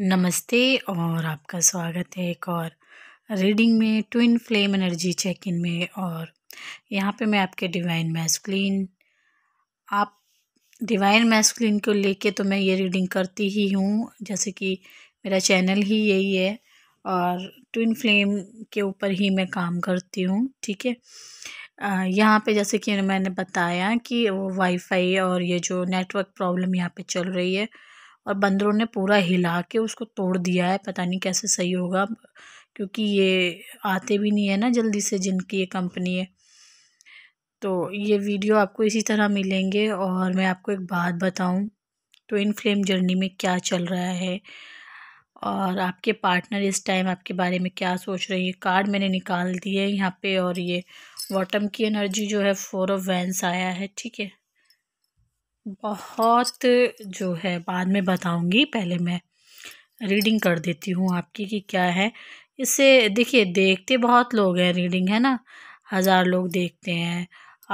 नमस्ते और आपका स्वागत है एक और रीडिंग में twin flame energy check in में और यहाँ पे मैं आपके डिवाइन मैस्कुलिन आप डिवाइन मैस्कुलिन को लेके तो मैं ये रीडिंग करती ही हूँ जैसे कि मेरा चैनल ही यही है और ट्विन फ्लेम के ऊपर ही मैं काम करती हूँ ठीक है यहाँ पे जैसे कि मैंने बताया कि वो वाईफाई और ये जो नेटवर्क प्रॉब्लम यहाँ पे चल रही है और बंदरों ने पूरा हिला के उसको तोड़ दिया है पता नहीं कैसे सही होगा क्योंकि ये आते भी नहीं है ना जल्दी से जिनकी ये कंपनी है तो ये वीडियो आपको इसी तरह मिलेंगे और मैं आपको एक बात बताऊं तो इन फ्लेम जर्नी में क्या चल रहा है और आपके पार्टनर इस टाइम आपके बारे में क्या सोच रहे हैं ये कार्ड मैंने निकाल दिए यहाँ पे और ये वॉटम की एनर्जी जो है फोर ऑफ वैंस आया है ठीक है बहुत जो है बाद में बताऊंगी पहले मैं रीडिंग कर देती हूँ आपकी कि क्या है इससे देखिए देखते बहुत लोग हैं रीडिंग है ना हज़ार लोग देखते हैं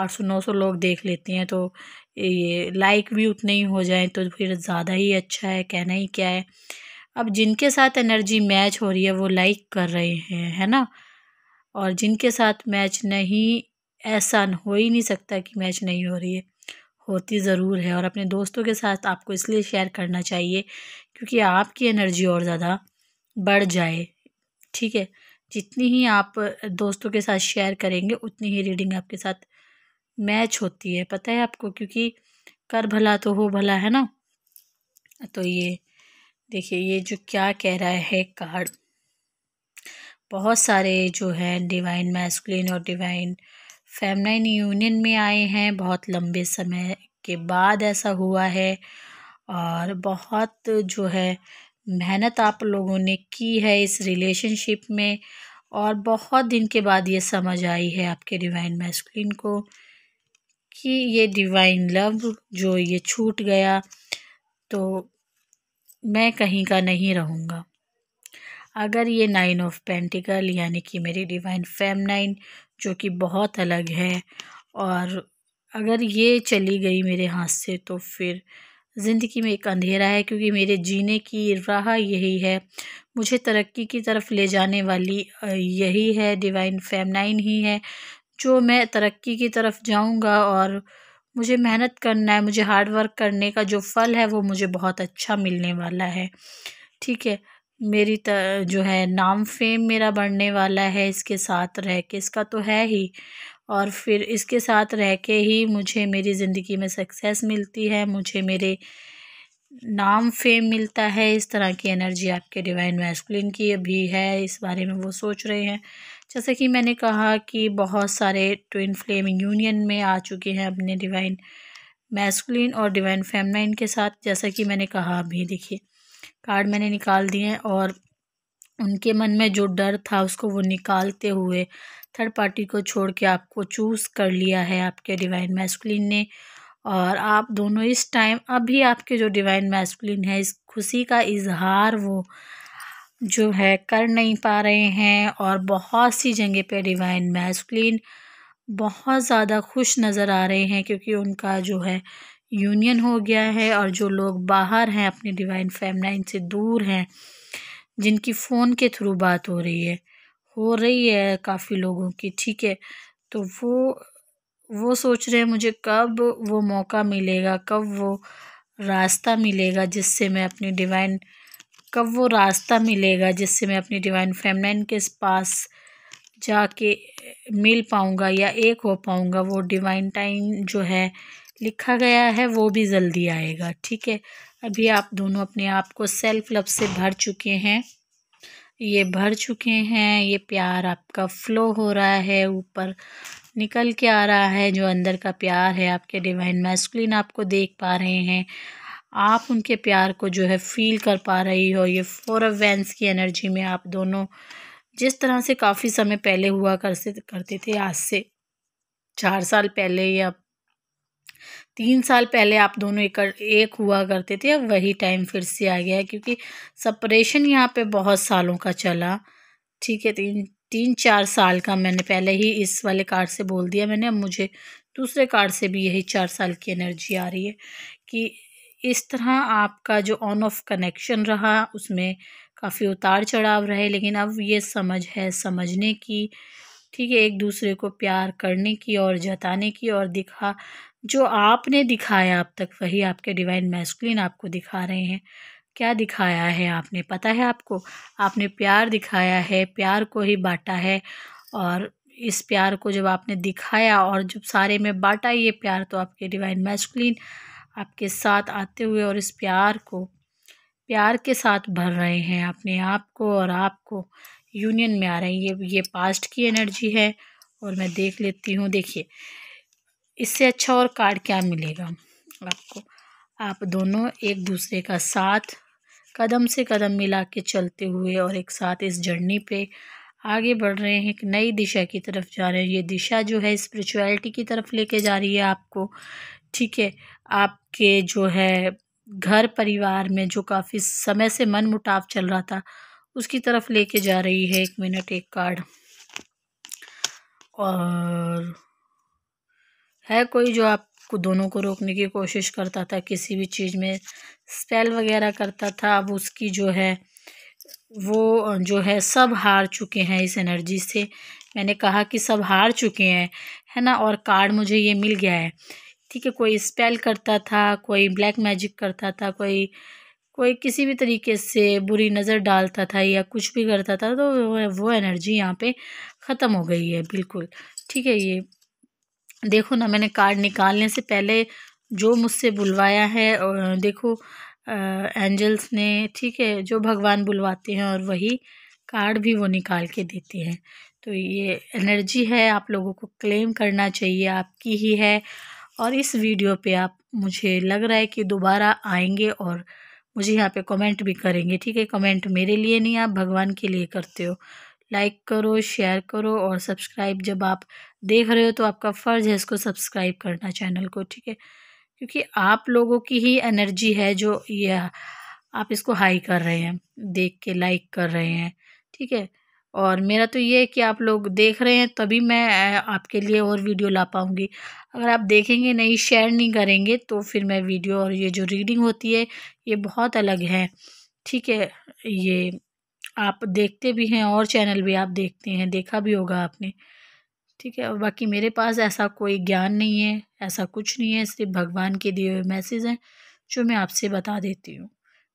आठ सौ नौ सौ लोग देख लेते हैं तो ये लाइक भी उतने ही हो जाए तो फिर ज़्यादा ही अच्छा है कहना ही क्या है अब जिनके साथ एनर्जी मैच हो रही है वो लाइक कर रहे हैं है ना और जिनके साथ मैच नहीं ऐसा हो ही नहीं सकता कि मैच नहीं हो रही है होती ज़रूर है और अपने दोस्तों के साथ आपको इसलिए शेयर करना चाहिए क्योंकि आपकी एनर्जी और ज़्यादा बढ़ जाए ठीक है जितनी ही आप दोस्तों के साथ शेयर करेंगे उतनी ही रीडिंग आपके साथ मैच होती है पता है आपको क्योंकि कर भला तो हो भला है ना तो ये देखिए ये जो क्या कह रहा है कार्ड बहुत सारे जो है डिवाइन मैस्कुलिन और डिवाइन फेमनाइन यूनियन में आए हैं बहुत लंबे समय के बाद ऐसा हुआ है और बहुत जो है मेहनत आप लोगों ने की है इस रिलेशनशिप में और बहुत दिन के बाद ये समझ आई है आपके डिवाइन मैस्कुलिन को कि ये डिवाइन लव जो ये छूट गया तो मैं कहीं का नहीं रहूँगा अगर ये नाइन ऑफ पेंटिकल यानी कि मेरी डिवाइन फेमनाइन जो कि बहुत अलग है और अगर ये चली गई मेरे हाथ से तो फिर ज़िंदगी में एक अंधेरा है क्योंकि मेरे जीने की राह यही है मुझे तरक्की की तरफ ले जाने वाली यही है डिवाइन फेमनाइन ही है जो मैं तरक्की की तरफ जाऊंगा और मुझे मेहनत करना है मुझे हार्ड वर्क करने का जो फल है वो मुझे बहुत अच्छा मिलने वाला है ठीक है मेरी तर, जो है नाम फ़ेम मेरा बढ़ने वाला है इसके साथ रह के इसका तो है ही और फिर इसके साथ रह के ही मुझे मेरी ज़िंदगी में सक्सेस मिलती है मुझे मेरे नाम फेम मिलता है इस तरह की एनर्जी आपके डिवाइन मैस्कुलिन की अभी है इस बारे में वो सोच रहे हैं जैसे कि मैंने कहा कि बहुत सारे ट्विन फ्लेम यूनियन में आ चुके हैं अपने डिवाइन मैस्कुलिन और डिवाइन फेमनाइन के साथ जैसा कि मैंने कहा अभी देखिए कार्ड मैंने निकाल दिए और उनके मन में जो डर था उसको वो निकालते हुए थर्ड पार्टी को छोड़ के आपको चूज़ कर लिया है आपके डिवाइन मैस्कुलिन ने और आप दोनों इस टाइम अभी आपके जो डिवाइन मैस्कुलिन है इस खुशी का इजहार वो जो है कर नहीं पा रहे हैं और बहुत सी जगह पे डिवाइन मैस्कुलिन बहुत ज़्यादा खुश नज़र आ रहे हैं क्योंकि उनका जो है यूनियन हो गया है और जो लोग बाहर हैं अपनी डिवाइन फैमलाइन से दूर हैं जिनकी फ़ोन के थ्रू बात हो रही है हो रही है काफ़ी लोगों की ठीक है तो वो वो सोच रहे हैं मुझे कब वो मौका मिलेगा कब वो रास्ता मिलेगा जिससे मैं अपनी डिवाइन कब वो रास्ता मिलेगा जिससे मैं अपनी डिवाइन फैमलाइन के पास जाके मिल पाऊँगा या एक हो पाऊँगा वो डिवाइन टाइम जो है लिखा गया है वो भी जल्दी आएगा ठीक है अभी आप दोनों अपने आप को सेल्फ लव से भर चुके हैं ये भर चुके हैं ये प्यार आपका फ्लो हो रहा है ऊपर निकल के आ रहा है जो अंदर का प्यार है आपके डिवाइन मैस्कुलिन आपको देख पा रहे हैं आप उनके प्यार को जो है फील कर पा रही हो ये फोर ऑफ वैंस की एनर्जी में आप दोनों जिस तरह से काफ़ी समय पहले हुआ करते करते थे आज से चार साल पहले या तीन साल पहले आप दोनों एक, एक हुआ करते थे अब वही टाइम फिर से आ गया है क्योंकि सपरेशन यहाँ पे बहुत सालों का चला ठीक है तीन तीन चार साल का मैंने पहले ही इस वाले कार्ड से बोल दिया मैंने अब मुझे दूसरे कार्ड से भी यही चार साल की एनर्जी आ रही है कि इस तरह आपका जो ऑन ऑफ कनेक्शन रहा उसमें काफ़ी उतार चढ़ाव रहे लेकिन अब ये समझ है समझने की ठीक है एक दूसरे को प्यार करने की और जताने की और दिखा जो आपने दिखाया अब तक वही आपके डिवाइन मैस्कुलिन आपको दिखा रहे हैं क्या दिखाया है आपने पता है आपको आपने प्यार दिखाया है प्यार को ही बांटा है और इस प्यार को जब आपने दिखाया और जब सारे में बांटा ये प्यार तो आपके डिवाइन मैस्कुलिन आपके साथ आते हुए और इस प्यार को प्यार के साथ भर रहे हैं अपने आप को और आपको यूनियन में आ रहे हैं ये ये पास्ट की एनर्जी है और मैं देख लेती हूँ देखिए इससे अच्छा और कार्ड क्या मिलेगा आपको आप दोनों एक दूसरे का साथ कदम से कदम मिला के चलते हुए और एक साथ इस जर्नी पे आगे बढ़ रहे हैं एक नई दिशा की तरफ जा रहे हैं ये दिशा जो है स्पिरिचुअलिटी की तरफ लेके जा रही है आपको ठीक है आपके जो है घर परिवार में जो काफ़ी समय से मन मुटाव चल रहा था उसकी तरफ लेके जा रही है एक मिनट एक कार्ड और है कोई जो आपको दोनों को रोकने की कोशिश करता था किसी भी चीज़ में स्पेल वगैरह करता था अब उसकी जो है वो जो है सब हार चुके हैं इस एनर्जी से मैंने कहा कि सब हार चुके हैं है ना और कार्ड मुझे ये मिल गया है ठीक है कोई स्पेल करता था कोई ब्लैक मैजिक करता था कोई कोई किसी भी तरीके से बुरी नज़र डालता था या कुछ भी करता था तो वो एनर्जी यहाँ पे ख़त्म हो गई है बिल्कुल ठीक है ये देखो ना मैंने कार्ड निकालने से पहले जो मुझसे बुलवाया है देखो एंजल्स ने ठीक है जो भगवान बुलवाते हैं और वही कार्ड भी वो निकाल के देते हैं तो ये एनर्जी है आप लोगों को क्लेम करना चाहिए आपकी ही है और इस वीडियो पे आप मुझे लग रहा है कि दोबारा आएंगे और मुझे यहाँ पे कमेंट भी करेंगे ठीक है कमेंट मेरे लिए नहीं आप भगवान के लिए करते हो लाइक करो शेयर करो और सब्सक्राइब जब आप देख रहे हो तो आपका फ़र्ज़ है इसको सब्सक्राइब करना चैनल को ठीक है क्योंकि आप लोगों की ही एनर्जी है जो यह आप इसको हाई कर रहे हैं देख के लाइक कर रहे हैं ठीक है और मेरा तो ये है कि आप लोग देख रहे हैं तभी मैं आपके लिए और वीडियो ला पाऊँगी अगर आप देखेंगे नहीं शेयर नहीं करेंगे तो फिर मैं वीडियो और ये जो रीडिंग होती है ये बहुत अलग है ठीक है ये आप देखते भी हैं और चैनल भी आप देखते हैं देखा भी होगा आपने ठीक है और बाकी मेरे पास ऐसा कोई ज्ञान नहीं है ऐसा कुछ नहीं है सिर्फ भगवान के दिए हुए मैसेज हैं जो मैं आपसे बता देती हूँ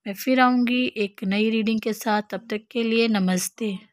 मैं फिर आऊँगी एक नई रीडिंग के साथ तब तक के लिए नमस्ते